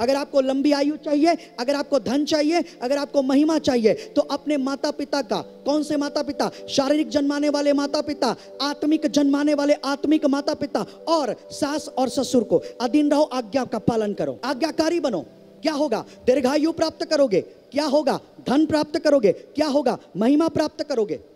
अगर आपको लंबी आयु चाहिए अगर आपको धन चाहिए अगर आपको महिमा चाहिए तो अपने माता पिता का कौन से माता पिता शारीरिक जन्माने वाले माता पिता आत्मिक जन्माने वाले आत्मिक माता पिता और सास और ससुर को अधीन रहो आज्ञा का पालन करो आज्ञाकारी बनो क्या होगा दीर्घायु प्राप्त करोगे क्या होगा धन प्राप्त करोगे क्या होगा महिमा प्राप्त करोगे